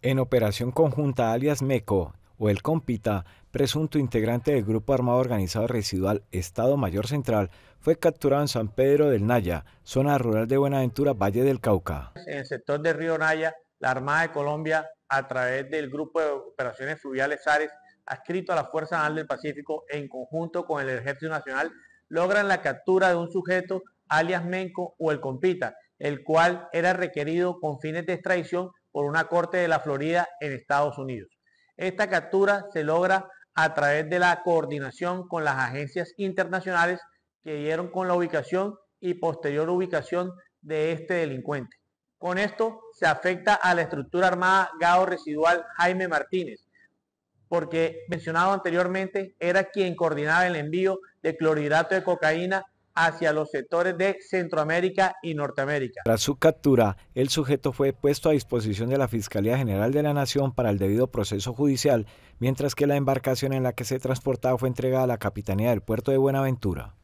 En operación conjunta alias MECO o el Compita, presunto integrante del Grupo Armado Organizado Residual Estado Mayor Central, fue capturado en San Pedro del Naya, zona rural de Buenaventura, Valle del Cauca. En el sector de Río Naya, la Armada de Colombia, a través del Grupo de Operaciones Fluviales ARES, adscrito a la Fuerza Naval del Pacífico, en conjunto con el Ejército Nacional, logran la captura de un sujeto alias Menco o el Compita, el cual era requerido con fines de extradición por una corte de la Florida en Estados Unidos. Esta captura se logra a través de la coordinación con las agencias internacionales que dieron con la ubicación y posterior ubicación de este delincuente. Con esto se afecta a la estructura armada GAO Residual Jaime Martínez, porque mencionado anteriormente era quien coordinaba el envío de clorhidrato de cocaína hacia los sectores de Centroamérica y Norteamérica. Tras su captura, el sujeto fue puesto a disposición de la Fiscalía General de la Nación para el debido proceso judicial, mientras que la embarcación en la que se transportaba fue entregada a la Capitanía del Puerto de Buenaventura.